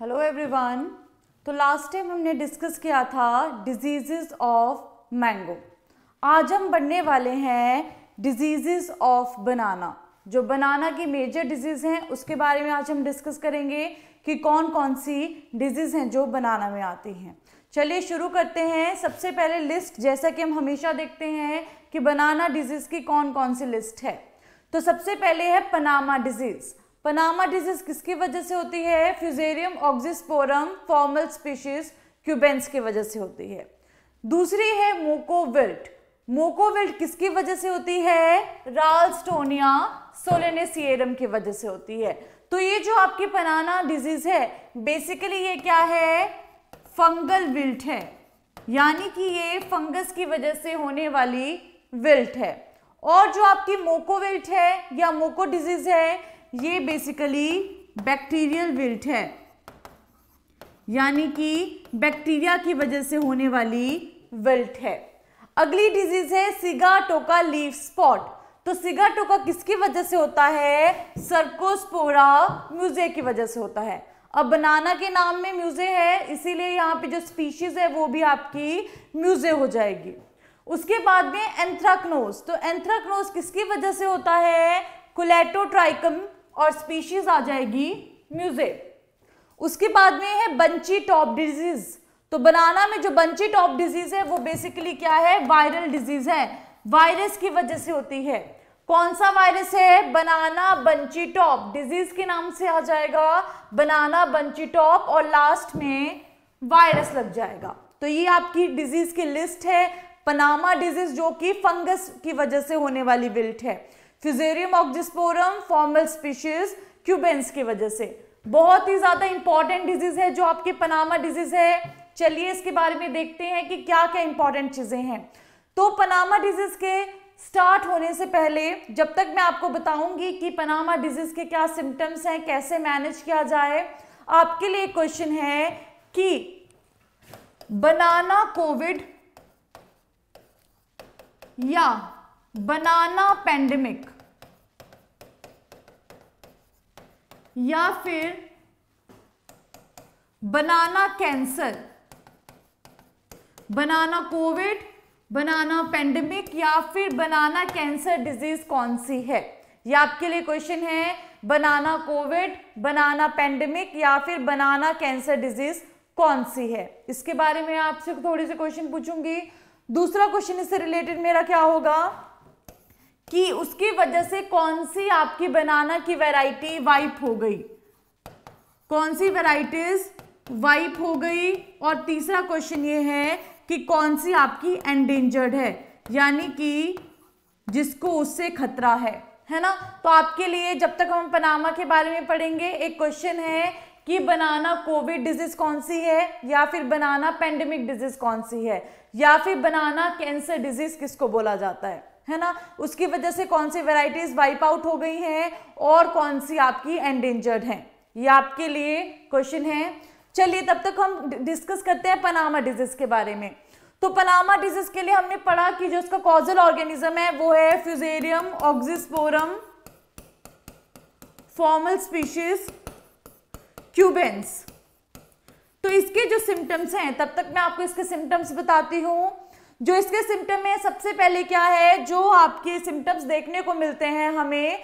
hello everyone तो last time हमने discuss किया था डिजीज़ ऑफ मैंगो आज हम बनने वाले हैं डिजीज़ ऑफ बनाना जो बनाना की मेजर डिजीज़ हैं उसके बारे में आज हम डिस्कस करेंगे कि कौन कौन सी डिजीज़ हैं जो बनाना में आती हैं चलिए शुरू करते हैं सबसे पहले लिस्ट जैसा कि हम हमेशा देखते हैं कि बनाना डिजीज़ की कौन कौन सी लिस्ट है तो सबसे पहले है पनामा डिजीज़ पनामा डिजीज किसकी वजह से होती है Fusarium oxysporum formal species cubense की वजह से होती है दूसरी है मोकोविल्ट मोकोविल्ट किसकी वजह से होती है रालस्टोनिया सोलेनेसियरम की वजह से होती है तो ये जो आपकी पनाना डिजीज है बेसिकली ये क्या है फंगल विल्ट है यानी कि ये फंगस की वजह से होने वाली विल्ट है और जो आपकी मोकोविल्ट है या मोको डिजीज है ये बेसिकली बैक्टीरियल विल्ट है यानी कि बैक्टीरिया की वजह से होने वाली विल्ट है अगली डिजीज है सिगाटोका लीव स्पॉट तो सिगाटोका किसकी वजह से होता है सर्कोस्पोरा म्यूजे की वजह से होता है अब बनाना के नाम में म्यूजे है इसीलिए यहाँ पे जो स्पीशीज है वो भी आपकी म्यूजे हो जाएगी उसके बाद में एंथ्राक्नोज तो एंथ्राक्नोज किसकी वजह से होता है कुलेटोट्राइकम और स्पीशीज आ जाएगी म्यूजे उसके बाद में है बंची टॉप डिजीज तो बनाना में जो बंची टॉप डिजीज है वो बेसिकली क्या है वायरल डिजीज है वायरस की वजह से होती है कौन सा वायरस है बनाना बंची टॉप डिजीज के नाम से आ जाएगा बनाना बंची टॉप और लास्ट में वायरस लग जाएगा तो ये आपकी डिजीज की लिस्ट है पनामा डिजीज जो कि फंगस की वजह से होने वाली विल्ट है Fusarium oxysporum formal species cubense की वजह से बहुत ही ज्यादा इंपॉर्टेंट डिजीज है जो आपके पनामा डिजीज है चलिए इसके बारे में देखते हैं कि क्या क्या इंपॉर्टेंट चीजें हैं तो पनामा डिजीज के स्टार्ट होने से पहले जब तक मैं आपको बताऊंगी कि पनामा डिजीज के क्या सिम्टम्स हैं कैसे मैनेज किया जाए आपके लिए क्वेश्चन है कि बनाना कोविड या बनाना पेंडेमिक या फिर banana cancer banana covid banana pandemic या फिर बनाना कैंसर डिजीज कौन सी है ये आपके लिए क्वेश्चन है बनाना कोविड बनाना पेंडेमिक या फिर बनाना कैंसर डिजीज कौन सी है इसके बारे में आपसे थोड़ी सी क्वेश्चन पूछूंगी दूसरा क्वेश्चन इससे रिलेटेड मेरा क्या होगा कि उसकी वजह से कौन सी आपकी बनाना की वैरायटी वाइप हो गई कौन सी वैरायटीज वाइप हो गई और तीसरा क्वेश्चन ये है कि कौन सी आपकी एंडेंजर्ड है यानी कि जिसको उससे खतरा है है ना तो आपके लिए जब तक हम पनामा के बारे में पढ़ेंगे एक क्वेश्चन है कि बनाना कोविड डिजीज कौन सी है या फिर बनाना पेंडेमिक डिजीज कौन सी है या फिर बनाना कैंसर डिजीज किसको बोला जाता है है ना उसकी वजह से कौन सी वेराइटीज वाइप आउट हो गई हैं और कौन सी आपकी एंडेंजर्ड हैं ये आपके लिए क्वेश्चन है चलिए तब तक हम डिस्कस करते हैं पनामा डिजीज के बारे में तो पनामा डिजीज के लिए हमने पढ़ा कि जो उसका कॉजल ऑर्गेनिज्म है वो है Fusarium oxysporum formal species cubense तो इसके जो सिम्टम्स हैं तब तक मैं आपको इसके सिम्टम्स बताती हूँ जो इसके सिम्टम है सबसे पहले क्या है जो आपके सिम्टम्स देखने को मिलते हैं हमें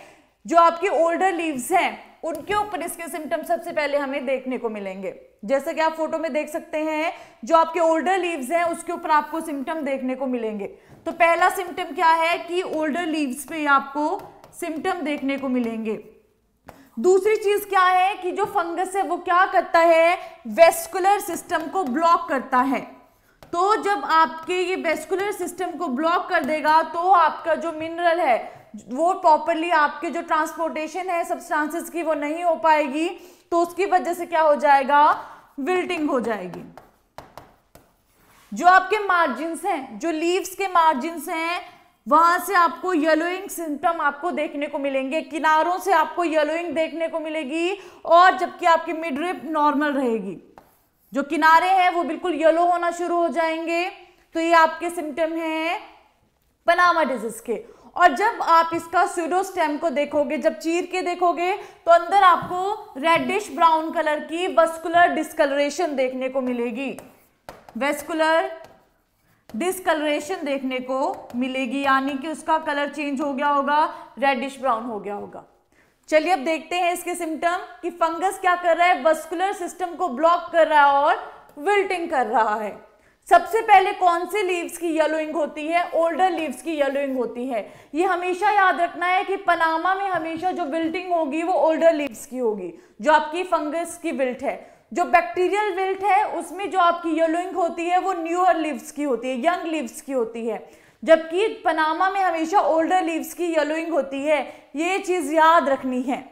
जो आपके ओल्डर लीव्स हैं उनके ऊपर इसके सिम्टम सबसे पहले हमें देखने को मिलेंगे जैसे कि आप फोटो में देख सकते हैं जो आपके ओल्डर लीव्स हैं उसके ऊपर आपको सिम्टम देखने को मिलेंगे तो पहला सिम्टम क्या है कि ओल्डर लीव्स पे आपको सिम्टम देखने को मिलेंगे दूसरी चीज क्या है कि जो फंगस है वो क्या करता है वेस्कुलर सिस्टम को ब्लॉक करता है तो जब आपके ये वेस्कुलर सिस्टम को ब्लॉक कर देगा तो आपका जो मिनरल है वो प्रॉपरली आपके जो ट्रांसपोर्टेशन है सब्सटेंसेस की वो नहीं हो पाएगी तो उसकी वजह से क्या हो जाएगा विल्टिंग हो जाएगी जो आपके मार्जिन्स हैं जो लीव्स के मार्जिन्स हैं वहां से आपको येलोइंग सिम्टम आपको देखने को मिलेंगे किनारों से आपको येलोइंग देखने को मिलेगी और जबकि आपकी रिप नॉर्मल रहेगी जो किनारे हैं वो बिल्कुल येलो होना शुरू हो जाएंगे तो ये आपके सिम्टम हैं पनामा डिजीज के और जब आप इसका स्यूडो स्टेम को देखोगे जब चीर के देखोगे तो अंदर आपको रेडिश ब्राउन कलर की वेस्कुलर डिस्कलरेशन देखने को मिलेगी वेस्कुलर डिस्कलरेशन देखने को मिलेगी यानी कि उसका कलर चेंज हो गया होगा रेडिश ब्राउन हो गया होगा चलिए अब देखते हैं इसके सिम्टम कि फंगस क्या कर रहा है वस्कुलर सिस्टम को ब्लॉक कर रहा है और विल्टिंग कर रहा है सबसे पहले कौन से लीव्स की येलोइंग होती है ओल्डर लीव्स की येलोइंग होती है ये हमेशा याद रखना है कि पनामा में हमेशा जो विल्टिंग होगी वो ओल्डर लीव्स की होगी जो आपकी फंगस की विल्ट है जो बैक्टीरियल विल्ट है उसमें जो आपकी येलोइंग होती है वो न्यूअर लीव्स की होती है यंग लीव्स की होती है जबकि पनामा में हमेशा ओल्डर लीव्स की येलोइंग होती है ये चीज़ याद रखनी है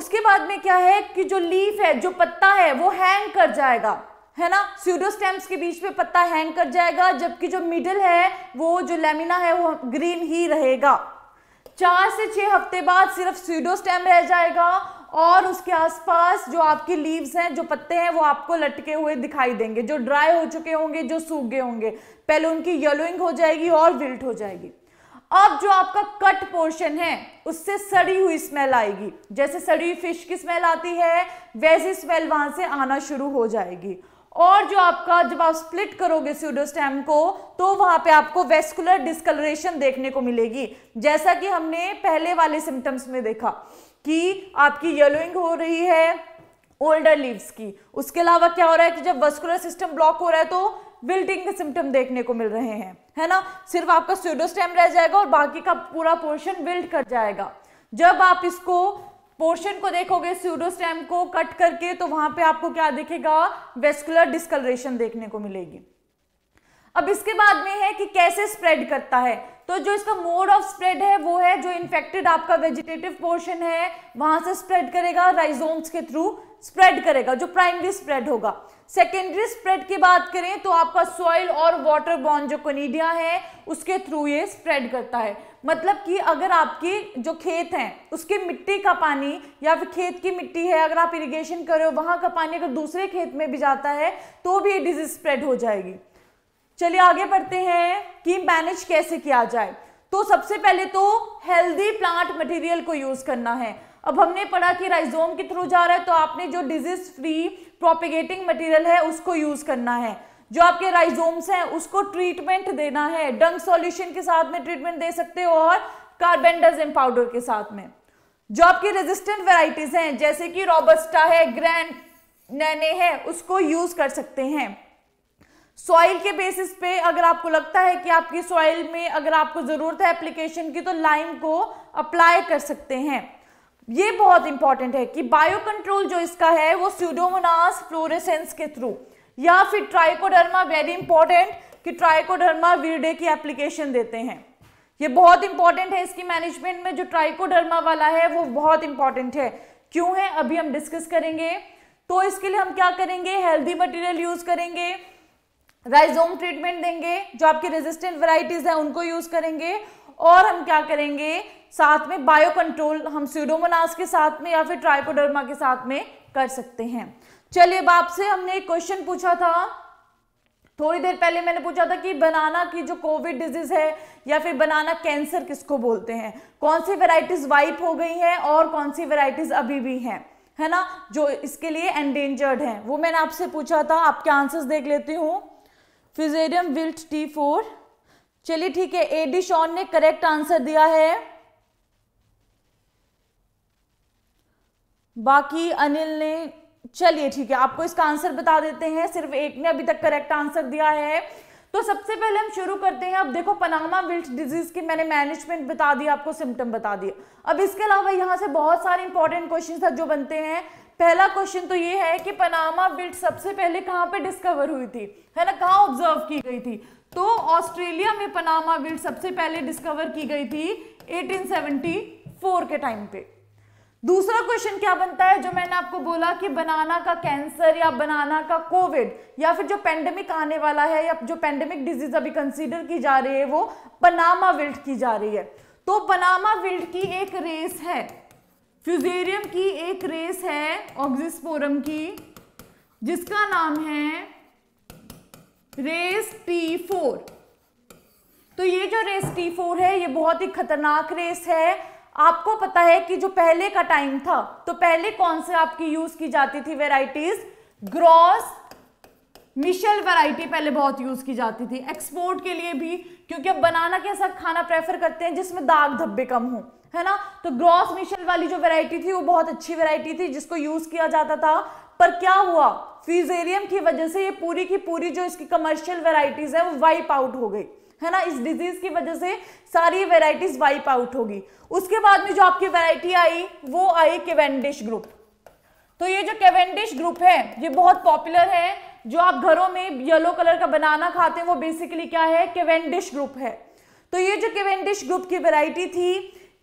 उसके बाद में क्या है कि जो लीफ है जो पत्ता है वो हैंग कर जाएगा है ना स्टेम्स के बीच में पत्ता हैंग कर जाएगा जबकि जो मिडल है वो जो लेमिना है वो ग्रीन ही रहेगा चार से छह हफ्ते बाद सिर्फ स्टेम रह जाएगा और उसके आसपास जो आपकी लीव्स हैं जो पत्ते हैं वो आपको लटके हुए दिखाई देंगे जो ड्राई हो चुके होंगे जो सूख गए होंगे पहले उनकी येलोइंग हो जाएगी और विल्ट हो जाएगी अब जो आपका कट पोर्शन है उससे सड़ी हुई स्मेल आएगी जैसे सड़ी हुई फिश की स्मेल आती है वैसी स्मेल वहां से आना शुरू हो जाएगी और जो आपका जब आप स्प्लिट करोगे स्यूडोस्टेम को तो वहां पे आपको वेस्कुलर डिस्कलरेशन देखने को मिलेगी जैसा कि हमने पहले वाले सिम्टम्स में देखा कि आपकी येलोइंग हो रही है ओल्डर लीव्स की उसके अलावा क्या हो रहा है कि जब वस्कुलर सिस्टम ब्लॉक हो रहा है तो विल्टिंग के सिम्टम देखने को मिल रहे हैं है ना सिर्फ आपका स्यूडोस्टेम रह जाएगा और बाकी का पूरा पोर्शन विल्ट कर जाएगा जब आप इसको पोर्शन को देखोगे स्यूडोस्टेम को कट करके तो वहां पे आपको क्या दिखेगा वेस्कुलर डिस्कलरेशन देखने को मिलेगी अब इसके बाद में है कि कैसे स्प्रेड करता है तो जो इसका मोड ऑफ स्प्रेड है वो है जो इन्फेक्टेड आपका वेजिटेटिव पोर्शन है वहां से स्प्रेड करेगा राइजोम्स के थ्रू स्प्रेड करेगा जो प्राइमरी स्प्रेड होगा सेकेंडरी स्प्रेड की बात करें तो आपका सॉइल और वाटर बॉन्ड जो कनीडिया है उसके थ्रू ये स्प्रेड करता है मतलब कि अगर आपकी जो खेत हैं उसके मिट्टी का पानी या फिर खेत की मिट्टी है अगर आप इरिगेशन करो वहाँ का पानी अगर दूसरे खेत में भी जाता है तो भी ये डिजीज स्प्रेड हो जाएगी चलिए आगे बढ़ते हैं कि मैनेज कैसे किया जाए तो सबसे पहले तो हेल्दी प्लांट मटेरियल को यूज करना है अब हमने पढ़ा कि राइजोम के थ्रू जा रहा है तो आपने जो डिजीज फ्री प्रोपिगेटिंग मटेरियल है उसको यूज करना है जो आपके राइजोम्स हैं उसको ट्रीटमेंट देना है डंग सॉल्यूशन के साथ में ट्रीटमेंट दे सकते हो और कार्बेंडाजिम पाउडर के साथ में जो आपकी रेजिस्टेंट वेराइटीज हैं जैसे कि रोबस्टा है ग्रैंड नैने है उसको यूज कर सकते हैं सॉइल के बेसिस पे अगर आपको लगता है कि आपकी सॉइल में अगर आपको ज़रूरत है एप्लीकेशन की तो लाइम को अप्लाई कर सकते हैं ये बहुत इंपॉर्टेंट है कि बायो कंट्रोल जो इसका है वो स्यूडोमोनास फ्लोरेसेंस के थ्रू या फिर ट्राइकोडर्मा वेरी इंपॉर्टेंट कि ट्राइकोडर्मा वीरडे की एप्लीकेशन देते हैं ये बहुत इंपॉर्टेंट है इसकी मैनेजमेंट में जो ट्राइकोडर्मा वाला है वो बहुत इंपॉर्टेंट है क्यों है अभी हम डिस्कस करेंगे तो इसके लिए हम क्या करेंगे हेल्दी मटेरियल यूज करेंगे राइजोम ट्रीटमेंट देंगे जो आपकी रेजिस्टेंट वराइटीज हैं उनको यूज करेंगे और हम क्या करेंगे साथ में बायो कंट्रोल हम सीडोमोनास के साथ में या फिर ट्राइपोडर्मा के साथ में कर सकते हैं चलिए अब आपसे हमने एक क्वेश्चन पूछा था थोड़ी देर पहले मैंने पूछा था कि बनाना की जो कोविड डिजीज है या फिर बनाना कैंसर किसको बोलते हैं कौन सी वेराइटीज वाइप हो गई है और कौन सी वेराइटीज अभी भी हैं है ना जो इसके लिए एंडेंजर्ड है वो मैंने आपसे पूछा था आपके आंसर्स देख लेती हूँ फिजेरियम विल्ट टी फोर चलिए ठीक है एडी शॉन ने करेक्ट आंसर दिया है बाकी अनिल ने चलिए ठीक है आपको इसका आंसर बता देते हैं सिर्फ एक ने अभी तक करेक्ट आंसर दिया है तो सबसे पहले हम शुरू करते हैं अब देखो पनामा विल्ट डिजीज की मैंने मैनेजमेंट बता दिया आपको सिम्टम बता दिए अब इसके अलावा यहां से बहुत सारे इंपॉर्टेंट क्वेश्चन जो बनते हैं पहला क्वेश्चन तो ये है कि पनामा बिल्ट सबसे पहले कहाँ पे डिस्कवर हुई थी है ना कहाँ ऑब्जर्व की गई थी तो ऑस्ट्रेलिया में पनामा बिल्ट सबसे पहले डिस्कवर की गई थी 1874 के टाइम पे दूसरा क्वेश्चन क्या बनता है जो मैंने आपको बोला कि बनाना का कैंसर या बनाना का कोविड या फिर जो पेंडेमिक आने वाला है या जो पेंडेमिक डिजीज अभी कंसीडर की जा रही है वो पनामा विल्ट की जा रही है तो पनामा विल्ट की एक रेस है फ्यूजेरियम की एक रेस है ऑक्सिस्पोरम की जिसका नाम है रेस टी फोर तो ये जो रेस टी फोर है ये बहुत ही खतरनाक रेस है आपको पता है कि जो पहले का टाइम था तो पहले कौन से आपकी यूज की जाती थी वेराइटीज ग्रॉस मिशल वैरायटी पहले बहुत यूज की जाती थी एक्सपोर्ट के लिए भी क्योंकि अब बनाना कैसा खाना प्रेफर करते हैं जिसमें दाग धब्बे कम हों है ना तो ग्रॉस मिशेल वाली जो वैरायटी थी वो बहुत अच्छी वैरायटी थी जिसको यूज किया जाता था पर क्या हुआ फ्यूजेरियम की वजह से ये पूरी की पूरी जो इसकी कमर्शियल वेराइटीज है वो वाइप आउट हो गई है ना इस डिजीज की वजह से सारी वेराइटीज वाइप आउट होगी उसके बाद में जो आपकी वेराइटी आई वो आई केवेंडिश ग्रुप तो ये जो केवेंडिश ग्रुप है ये बहुत पॉपुलर है जो आप घरों में येलो कलर का बनाना खाते हैं वो बेसिकली क्या है केवेंडिश ग्रुप है तो ये जो केवेंडिश ग्रुप की वेराइटी थी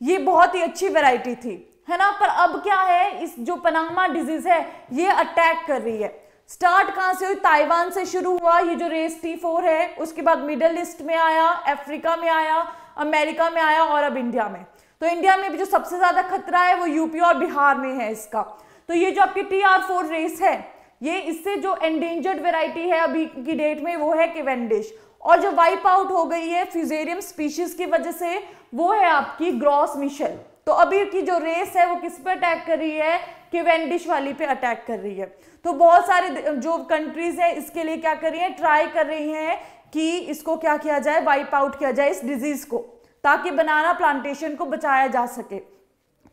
ये बहुत ही अच्छी वैरायटी थी है ना पर अब क्या है इस जो पनामा डिजीज है ये अटैक कर रही है स्टार्ट कहाँ से हुई ताइवान से शुरू हुआ ये जो रेस टी फोर है उसके बाद मिडल ईस्ट में आया अफ्रीका में आया अमेरिका में आया और अब इंडिया में तो इंडिया में भी जो सबसे ज़्यादा खतरा है वो यूपी और बिहार में है इसका तो ये जो आपकी टी आर फोर रेस है ये इससे जो एंडेंजर्ड वेराइटी है अभी की डेट में वो है केवेंडिश और जो वाइप आउट हो गई है फ्यूजेरियम स्पीशीज की वजह से वो है आपकी ग्रॉस मिशेल तो अभी की जो रेस है वो किस पे अटैक कर रही है केवेंडिश वाली पे अटैक कर रही है तो बहुत सारे जो कंट्रीज है इसके लिए क्या कर रही है ट्राई कर रही है कि इसको क्या किया जाए वाइप आउट किया जाए इस डिजीज को ताकि बनाना प्लांटेशन को बचाया जा सके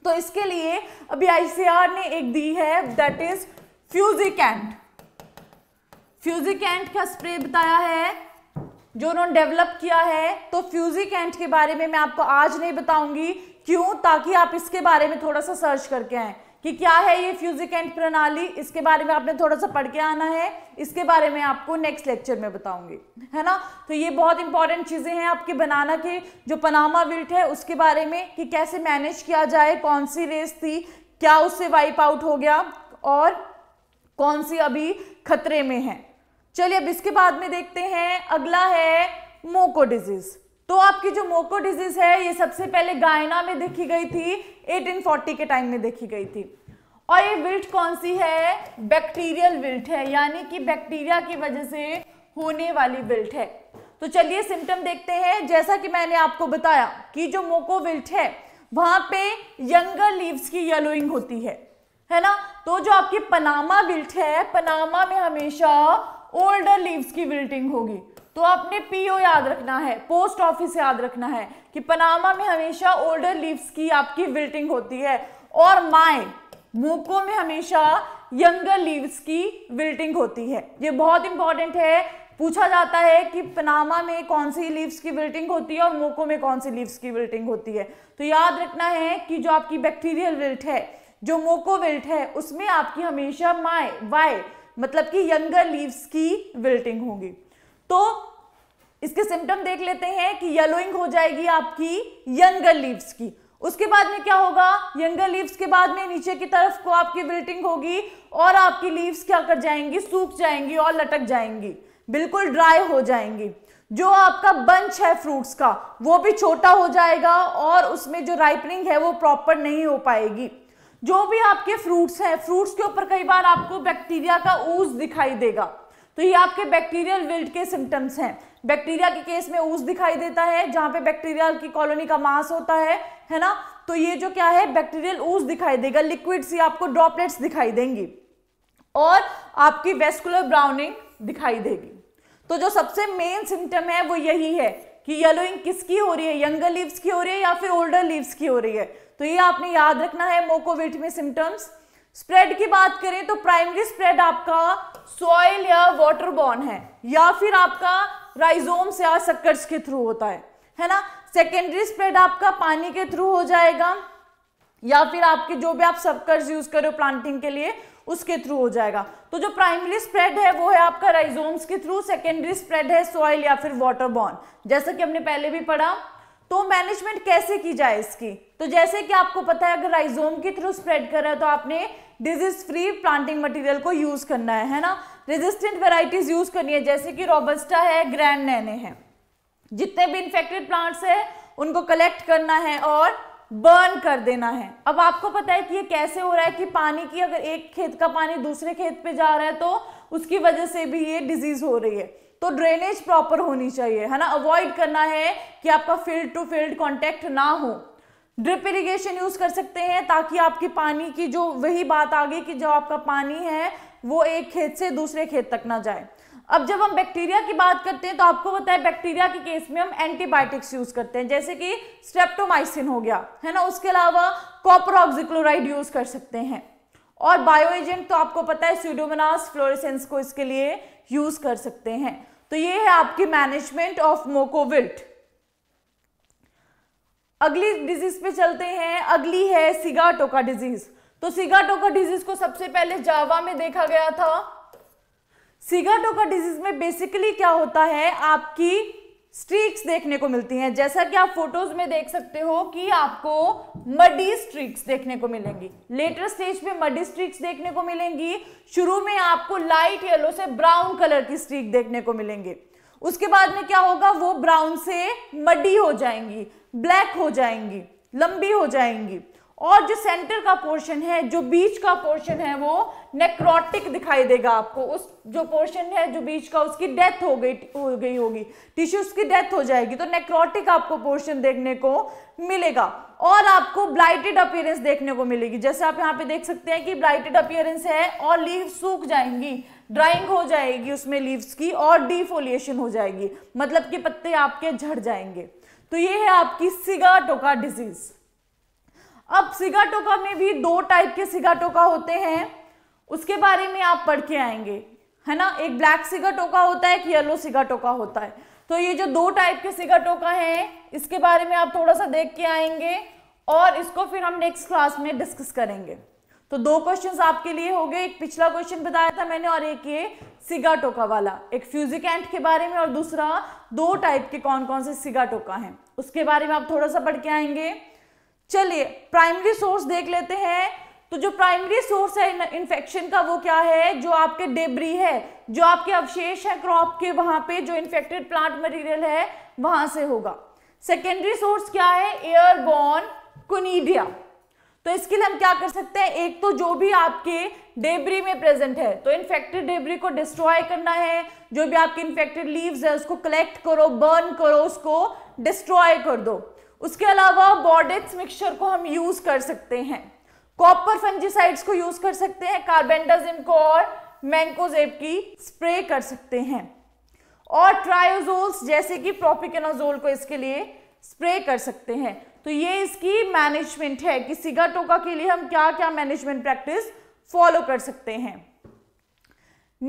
तो इसके लिए अभी आईसीआर ने एक दी है दैट इज फ्यूजिकैंट फ्यूजिकैंट का स्प्रे बताया है जो उन्होंने डेवलप किया है तो फ्यूजिक एंट के बारे में मैं आपको आज नहीं बताऊंगी क्यों ताकि आप इसके बारे में थोड़ा सा सर्च करके आए कि क्या है ये फ्यूजिक एंट प्रणाली इसके बारे में आपने थोड़ा सा पढ़ के आना है इसके बारे में आपको नेक्स्ट लेक्चर में बताऊंगी है ना तो ये बहुत इंपॉर्टेंट चीज़ें हैं आपके बनाना के जो पनामा विल्ट है उसके बारे में कि कैसे मैनेज किया जाए कौन सी रेस थी क्या उससे वाइप आउट हो गया और कौन सी अभी खतरे में है चलिए अब इसके बाद में देखते हैं अगला है मोको डिजीज तो आपकी जो मोको डिजीज है ये सबसे पहले गायना में देखी गई थी 1840 के टाइम में देखी गई थी और ये विल्ट कौन सी है बैक्टीरियल विल्ट है यानी कि बैक्टीरिया की वजह से होने वाली विल्ट है तो चलिए सिम्टम देखते हैं जैसा कि मैंने आपको बताया कि जो मोको विल्ट है वहां पे यंगर लीव्स की येलोइंग होती है है ना तो जो आपकी पनामा विल्ट है पनामा में हमेशा ओल्डर लीव्स की विल्टिंग होगी तो आपने पीओ याद रखना है पोस्ट ऑफिस याद रखना है कि पनामा में हमेशा ओल्डर लीव्स की आपकी विल्टिंग होती है और माए मोको में हमेशा यंगर लीव्स की विल्टिंग होती है ये बहुत इंपॉर्टेंट है पूछा जाता है कि पनामा में कौन सी लीव्स की विल्टिंग होती है और मोको में कौन सी लीव्स की विल्टिंग होती है तो याद रखना है कि जो आपकी बैक्टीरियल विल्ट है जो मोको विल्ट है उसमें आपकी हमेशा माए वाई मतलब कि यंगर लीव्स की विल्टिंग होगी तो इसके सिम्टम देख लेते हैं कि येलोइंग हो जाएगी आपकी यंगर लीव्स की उसके बाद में क्या होगा यंगर लीव्स के बाद में नीचे की तरफ को आपकी विल्टिंग होगी और आपकी लीव्स क्या कर जाएंगी सूख जाएंगी और लटक जाएंगी बिल्कुल ड्राई हो जाएंगी जो आपका बंच है फ्रूट्स का वो भी छोटा हो जाएगा और उसमें जो राइपनिंग है वो प्रॉपर नहीं हो पाएगी जो भी आपके फ्रूट्स हैं फ्रूट्स के ऊपर कई बार आपको बैक्टीरिया का ऊज दिखाई देगा तो ये आपके बैक्टीरियल विल्ट के सिम्टम्स हैं बैक्टीरिया के केस में ऊस दिखाई देता है जहाँ पे बैक्टीरिया की कॉलोनी का मास होता है है ना तो ये जो क्या है बैक्टीरियल ऊस दिखाई देगा लिक्विड्स या आपको ड्रॉपलेट्स दिखाई देंगी और आपकी वेस्कुलर ब्राउनिंग दिखाई देगी तो जो सबसे मेन सिम्टम है वो यही है कि येलोइंग किसकी हो रही है यंगर लीव्स की हो रही है या फिर ओल्डर लीव्स की हो रही है तो ये आपने याद रखना है मोकोविट में सिम्टम्स स्प्रेड की बात करें तो प्राइमरी स्प्रेड आपका सॉइल या वाटर बॉर्न है या फिर आपका राइजोम्स या सक्कर्स के थ्रू होता है है ना सेकेंडरी स्प्रेड आपका पानी के थ्रू हो जाएगा या फिर आपके जो भी आप सबकर्स यूज हो प्लांटिंग के लिए उसके थ्रू हो जाएगा तो जो प्राइमरी स्प्रेड है वो है आपका राइजोम्स के थ्रू सेकेंडरी स्प्रेड है सॉइल या फिर वाटर बॉर्न जैसा कि हमने पहले भी पढ़ा तो मैनेजमेंट कैसे की जाए इसकी तो जैसे कि आपको पता है अगर राइजोम के थ्रू स्प्रेड कर रहा है तो आपने डिजीज फ्री प्लांटिंग मटेरियल को यूज करना है है ना रेजिस्टेंट वेराइटीज यूज करनी है जैसे कि रोबस्टा है ग्रैंड नैने हैं जितने भी इन्फेक्टेड प्लांट्स है उनको कलेक्ट करना है और बर्न कर देना है अब आपको पता है कि ये कैसे हो रहा है कि पानी की अगर एक खेत का पानी दूसरे खेत पे जा रहा है तो उसकी वजह से भी ये डिजीज हो रही है तो ड्रेनेज प्रॉपर होनी चाहिए है ना अवॉइड करना है कि आपका फील्ड टू फील्ड कॉन्टेक्ट ना हो ड्रिप इरिगेशन यूज कर सकते हैं ताकि आपकी पानी की जो वही बात आ गई कि जो आपका पानी है वो एक खेत से दूसरे खेत तक ना जाए अब जब हम बैक्टीरिया की बात करते हैं तो आपको पता है बैक्टीरिया के केस में हम एंटीबायोटिक्स यूज करते हैं जैसे कि स्ट्रेप्टोमाइसिन हो गया है ना उसके अलावा कॉपर कॉपरऑक्सिक्लोराइड यूज कर सकते हैं और बायो एजेंट तो आपको पता है स्यूडोमोनास फ्लोरेसेंस को इसके लिए यूज कर सकते हैं तो ये है आपकी मैनेजमेंट ऑफ मोकोविल्ट अगली डिजीज पे चलते हैं अगली है सिगाटोका डिजीज तो सिगाटोका डिजीज को सबसे पहले जावा में देखा गया था सिगाटोका डिजीज में बेसिकली क्या होता है आपकी स्ट्रीक्स देखने को मिलती हैं जैसा कि आप फोटोज में देख सकते हो कि आपको मडी स्ट्रीक्स देखने को मिलेंगी लेटर स्टेज पे मडी स्ट्रीक्स देखने को मिलेंगी शुरू में आपको लाइट येलो से ब्राउन कलर की स्ट्रीक देखने को मिलेंगे उसके बाद में क्या होगा वो ब्राउन से मडी हो जाएंगी ब्लैक हो जाएंगी लंबी हो जाएंगी और जो सेंटर का पोर्शन है जो बीच का पोर्शन है वो नेक्रोटिक दिखाई देगा आपको उस जो पोर्शन है जो बीच का उसकी डेथ हो गई हो गई होगी टिश्यूज की डेथ हो जाएगी तो नेक्रोटिक आपको पोर्शन देखने को मिलेगा और आपको ब्लाइटेड अपियरेंस देखने को मिलेगी जैसे आप यहाँ पे देख सकते हैं कि ब्लाइटेड अपियरेंस है और लीव सूख जाएंगी ड्राइंग हो जाएगी उसमें लीव्स की और डिफोलिएशन हो जाएगी मतलब कि पत्ते आपके झड़ जाएंगे तो ये है आपकी सिगाटोका डिजीज़ अब सिगा टोका में भी दो टाइप के सिगा टोका होते हैं उसके बारे में आप पढ़ के आएंगे है ना एक ब्लैक सिगा टोका होता है एक येलो सिगा टोका होता है तो ये जो दो टाइप के सिगा टोका हैं इसके बारे में आप थोड़ा सा देख के आएंगे और इसको फिर हम नेक्स्ट क्लास में डिस्कस करेंगे तो दो क्वेश्चंस आपके लिए हो गए एक पिछला क्वेश्चन बताया था मैंने और एक ये सिगा टोका वाला एक फ्यूजिक एंट के बारे में और दूसरा दो टाइप के कौन कौन से सिगा टोका हैं उसके बारे में आप थोड़ा सा पढ़ के आएंगे चलिए प्राइमरी सोर्स देख लेते हैं तो जो प्राइमरी सोर्स है इन्फेक्शन का वो क्या है जो आपके डेबरी है जो आपके अवशेष है क्रॉप के वहां पे जो इन्फेक्टेड प्लांट मटेरियल है वहां से होगा सेकेंडरी सोर्स क्या है एयरबॉर्न कुनीडिया तो इसके लिए हम क्या कर सकते हैं एक तो जो भी आपके डेबरी में प्रेजेंट है तो इन्फेक्टेड डेबरी को डिस्ट्रॉय करना है जो भी आपके इन्फेक्टेड लीव्स है उसको कलेक्ट करो बर्न करो उसको डिस्ट्रॉय कर दो उसके अलावा बॉडेक्स मिक्सचर को हम यूज कर सकते हैं कॉपर फंजीसाइड्स को यूज कर सकते हैं कार्बेंडाजिम को और मैंकोजेब की स्प्रे कर सकते हैं और ट्रायोजोल्स जैसे कि प्रोपिकेनाजोल को इसके लिए स्प्रे कर सकते हैं तो ये इसकी मैनेजमेंट है कि सिगा टोका के लिए हम क्या क्या मैनेजमेंट प्रैक्टिस फॉलो कर सकते हैं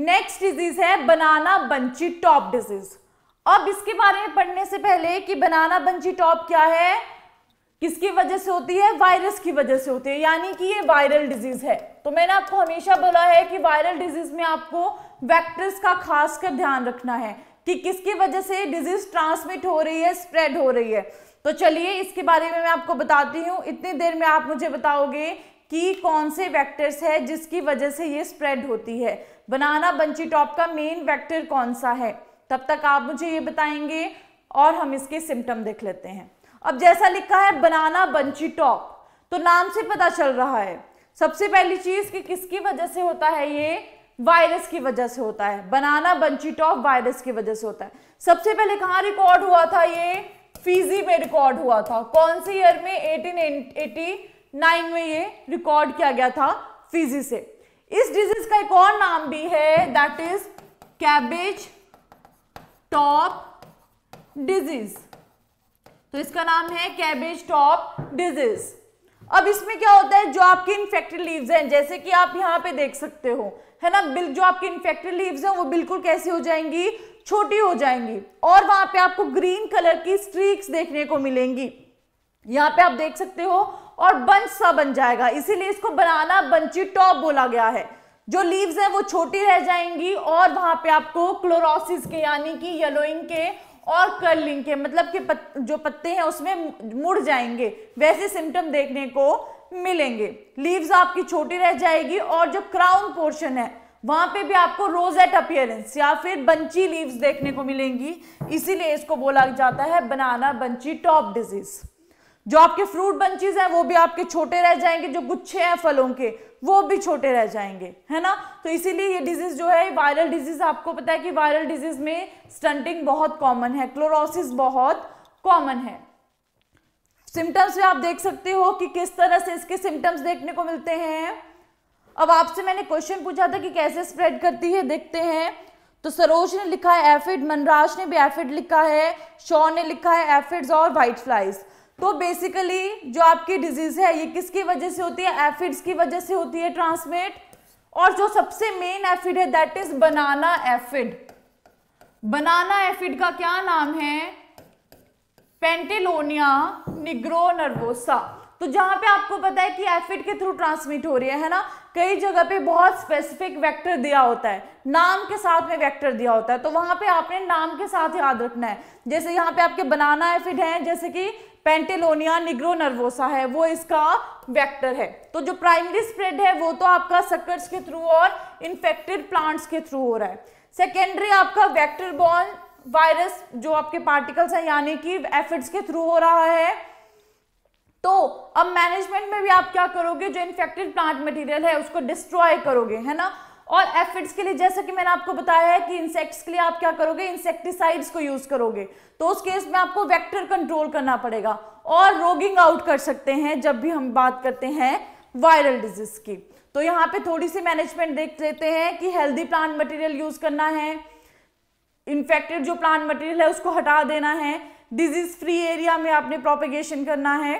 नेक्स्ट डिजीज है बनाना बंची टॉप डिजीज अब इसके बारे में पढ़ने से पहले कि बनाना बंजी टॉप क्या है किसकी वजह से होती है वायरस की वजह से होती है यानी कि ये वायरल डिजीज है तो मैंने आपको हमेशा बोला है कि वायरल डिजीज में आपको वैक्टर्स का खास कर ध्यान रखना है कि किसकी वजह से डिजीज ट्रांसमिट हो रही है स्प्रेड हो रही है तो चलिए इसके बारे में मैं आपको बताती हूँ इतनी देर में आप मुझे बताओगे कि कौन से वैक्टर्स है जिसकी वजह से ये स्प्रेड होती है बनाना बंची टॉप का मेन वैक्टर कौन सा है तब तक आप मुझे ये बताएंगे और हम इसके सिम्टम देख लेते हैं अब जैसा लिखा है बनाना बंची टॉप तो नाम से पता चल रहा है सबसे पहली चीज कि किसकी वजह से होता है ये वायरस की वजह से होता है बनाना बंची टॉप वायरस की वजह से होता है सबसे पहले कहा रिकॉर्ड हुआ था ये फीजी में रिकॉर्ड हुआ था कौन से ईयर में 1889 में ये रिकॉर्ड किया गया था फीजी से इस डिजीज का एक और नाम भी है that is cabbage top disease तो इसका नाम है कैबेज टॉप डिजीज अब इसमें क्या होता है जो आपके इन्फेक्टेड लीव्स हैं जैसे कि आप यहाँ पे देख सकते हो है ना बिल जो आपके इन्फेक्टेड लीव्स हैं वो बिल्कुल कैसी हो जाएंगी छोटी हो जाएंगी और वहां पे आपको ग्रीन कलर की स्ट्रीक्स देखने को मिलेंगी यहाँ पे आप देख सकते हो और बंच सा बन जाएगा इसीलिए इसको बनाना बंची टॉप बोला गया है जो लीव्स है वो छोटी रह जाएंगी और वहां पे आपको क्लोरोसिस के यानी कि येलोइंग के और कर्लिंग के मतलब के पत, जो पत्ते हैं उसमें मुड़ जाएंगे वैसे सिम्टम देखने को मिलेंगे लीव्स आपकी छोटी रह जाएगी और जो क्राउन पोर्शन है वहां पे भी आपको रोजेट अपियरेंस या फिर बंची लीव्स देखने को मिलेंगी इसीलिए इसको बोला जाता है बनाना बंची टॉप डिजीज़ जो आपके फ्रूट बंचेस हैं वो भी आपके छोटे रह जाएंगे जो गुच्छे हैं फलों के वो भी छोटे रह जाएंगे है ना तो इसीलिए ये डिजीज जो है वायरल डिजीज आपको पता है कि वायरल डिजीज में स्टंटिंग बहुत कॉमन है क्लोरोसिस बहुत कॉमन है सिम्टम्स में आप देख सकते हो कि किस तरह से इसके सिम्टम्स देखने को मिलते हैं अब आपसे मैंने क्वेश्चन पूछा था कि कैसे स्प्रेड करती है देखते हैं तो सरोज ने लिखा है एफिड मनराज ने भी एफिड लिखा है शॉ ने लिखा है एफिड्स और वाइट फ्लाइज तो बेसिकली जो आपकी डिजीज है ये किसकी वजह से होती है एफिड्स की वजह से होती है ट्रांसमिट और जो सबसे मेन एफिड है that is banana aphid banana aphid का क्या नाम है पेंटिलोनिया निग्रो नर्वोसा तो जहाँ पे आपको पता है कि एफिड के थ्रू ट्रांसमिट हो रही है है ना कई जगह पे बहुत स्पेसिफिक वेक्टर दिया होता है नाम के साथ में वेक्टर दिया होता है तो वहाँ पे आपने नाम के साथ याद रखना है जैसे यहाँ पे आपके बनाना एफिड है जैसे कि पेंटेलोनिया निग्रो नर्वोसा है वो इसका वेक्टर है तो जो प्राइमरी स्प्रेड है वो तो आपका सकर्स के थ्रू और इन्फेक्टेड प्लांट्स के थ्रू हो रहा है सेकेंडरी आपका वैक्टर बॉन वायरस जो आपके पार्टिकल्स हैं यानी कि एफिड्स के थ्रू हो रहा है तो अब मैनेजमेंट में भी आप क्या करोगे जो इन्फेक्टेड प्लांट मटेरियल है उसको डिस्ट्रॉय करोगे है ना और एफिड्स के लिए जैसा कि मैंने आपको बताया है कि इंसेक्ट्स के लिए आप क्या करोगे इंसेक्टिसाइड्स को यूज करोगे तो उस केस में आपको वेक्टर कंट्रोल करना पड़ेगा और रोगिंग आउट कर सकते हैं जब भी हम बात करते हैं वायरल डिजीज की तो यहाँ पे थोड़ी सी मैनेजमेंट देख लेते हैं कि हेल्दी प्लांट मटेरियल यूज करना है इन्फेक्टेड जो प्लांट मटेरियल है उसको हटा देना है डिजीज फ्री एरिया में आपने प्रोपेगेशन करना है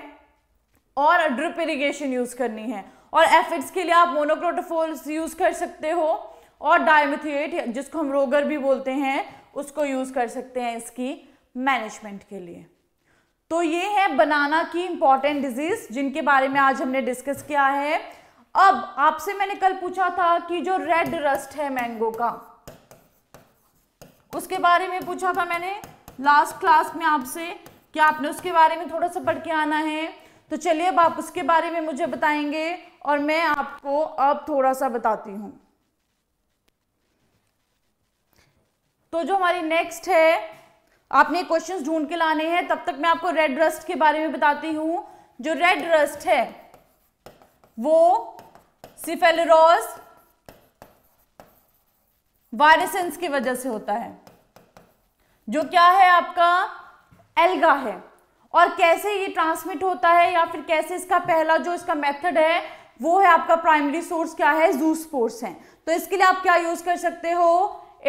और ड्रिप इरीगेशन यूज़ करनी है और एफिड्स के लिए आप मोनोक्रोटोफोल्स यूज़ कर सकते हो और डायमिथिएट जिसको हम रोगर भी बोलते हैं उसको यूज़ कर सकते हैं इसकी मैनेजमेंट के लिए तो ये है बनाना की इम्पॉर्टेंट डिजीज़ जिनके बारे में आज हमने डिस्कस किया है अब आपसे मैंने कल पूछा था कि जो रेड रस्ट है मैंगो का उसके बारे में पूछा था मैंने लास्ट क्लास में आपसे कि आपने उसके बारे में थोड़ा सा पढ़ के आना है तो चलिए अब आप उसके बारे में मुझे बताएंगे और मैं आपको अब थोड़ा सा बताती हूं तो जो हमारी नेक्स्ट है आपने क्वेश्चंस ढूंढ के लाने हैं तब तक मैं आपको रेड रस्ट के बारे में बताती हूं जो रेड रस्ट है वो सिफेलरोज वायरसेंस की वजह से होता है जो क्या है आपका एल्गा है और कैसे ये ट्रांसमिट होता है या फिर कैसे इसका पहला जो इसका मेथड है वो है आपका प्राइमरी सोर्स क्या है जू स्पोर्स है तो इसके लिए आप क्या यूज़ कर सकते हो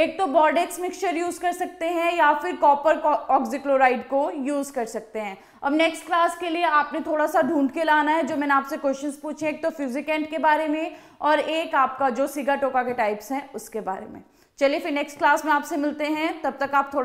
एक तो बॉडेक्स मिक्सचर यूज़ कर सकते हैं या फिर कॉपर ऑक्सीक्लोराइड को यूज़ कर सकते हैं अब नेक्स्ट क्लास के लिए आपने थोड़ा सा ढूंढ के लाना है जो मैंने आपसे क्वेश्चंस पूछे एक तो एंड के बारे में और एक आपका जो सिगा टोका के टाइप्स हैं उसके बारे में चलिए फिर नेक्स्ट क्लास में आपसे मिलते हैं तब तक आप थोड़ा